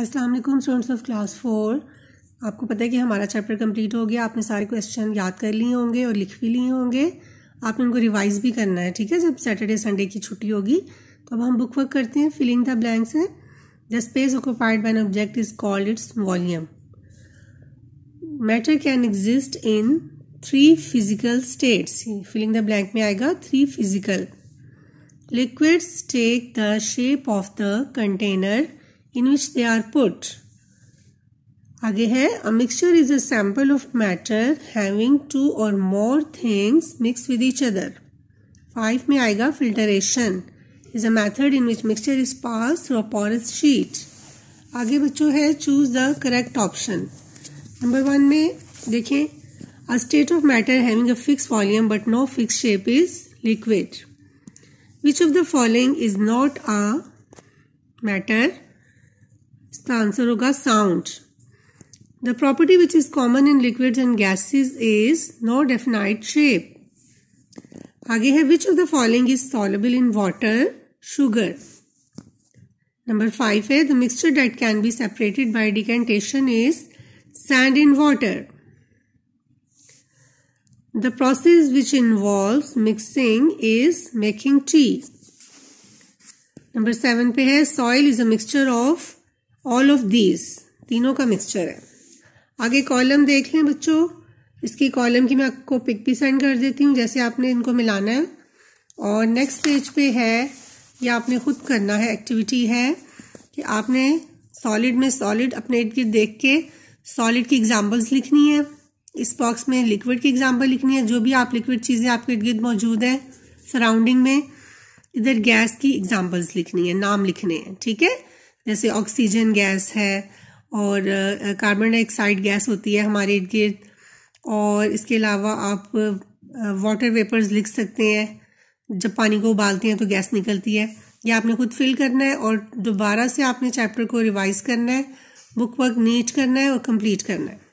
अस्सलाम वालेकुम students of class four आपको पता है कि हमारा चैप्टर कंप्लीट हो गया आपने सारे क्वेश्चन याद कर लिए होंगे और लिख भी लिए होंगे आपने उनको रिवाइज भी करना है ठीक है जब सैटरडे संडे की छुट्टी होगी तो अब हम बुक वर्क करते हैं फिलिंग द ब्लैंक्स है the space occupied by an object is called its volume matter can exist in three physical states filling the blank में आएगा three physical liquids take the shape of the container in which they are put. आगे है a mixture is a sample of matter having two or more things mix with each other five में आएगा filtration is a method in which mixture is pass through a porous sheet आगे बच्चों है choose the correct option number one में देखें a state of matter having a fix volume but no fix shape is liquid which of the following is not a matter इसका answer होगा sound the property which is common in liquid and gases is no definite shape आगे है which of the following is soluble in water sugar number five है the mixture that can be separated by decantation is sand in water the process which involve mixing is making tea number seven पे है soil is a mixture of all of these तीनों का mixture है आगे column देख लें बच्चों इसकी कॉलम की मैं आपको पिक भी सेंड कर देती हूँ जैसे आपने इनको मिलाना है और नेक्स्ट पेज पे है या आपने खुद करना है एक्टिविटी है कि आपने सॉलिड में सॉलिड अपने इर्द गिर्द देख के सॉलिड की एग्जाम्पल्स लिखनी है इस बॉक्स में लिक्विड की एग्जाम्पल लिखनी है जो भी आप लिक्विड चीज़ें आपके इर्द गिर्द मौजूद हैं सराउंडिंग में इधर गैस की एग्जाम्पल्स लिखनी है नाम लिखने हैं ठीक है जैसे ऑक्सीजन गैस है और कार्बन डाइऑक्साइड गैस होती है हमारे इर्द गिर्द और इसके अलावा आप वाटर वेपर्स लिख सकते हैं जब पानी को उबालते हैं तो गैस निकलती है ये आपने खुद फिल करना है और दोबारा से आपने चैप्टर को रिवाइज़ करना है बुक वर्क नीट करना है और कंप्लीट करना है